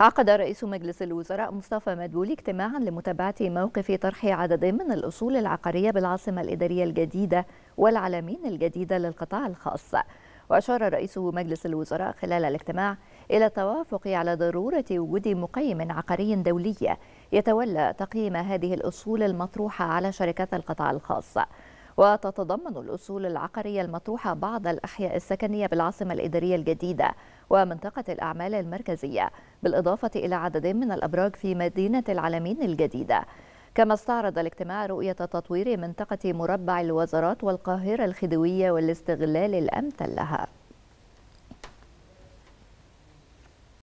عقد رئيس مجلس الوزراء مصطفى مدبولي اجتماعا لمتابعة موقف طرح عدد من الأصول العقارية بالعاصمة الإدارية الجديدة والعلامين الجديدة للقطاع الخاص وأشار رئيس مجلس الوزراء خلال الاجتماع إلى التوافق على ضرورة وجود مقيم عقاري دولي يتولى تقييم هذه الأصول المطروحة على شركات القطاع الخاص وتتضمن الأصول العقارية المطروحة بعض الأحياء السكنية بالعاصمة الإدارية الجديدة ومنطقة الأعمال المركزية بالإضافة إلى عدد من الأبراج في مدينة العالمين الجديدة كما استعرض الاجتماع رؤية تطوير منطقة مربع الوزارات والقاهرة الخديوية والاستغلال الأمثل لها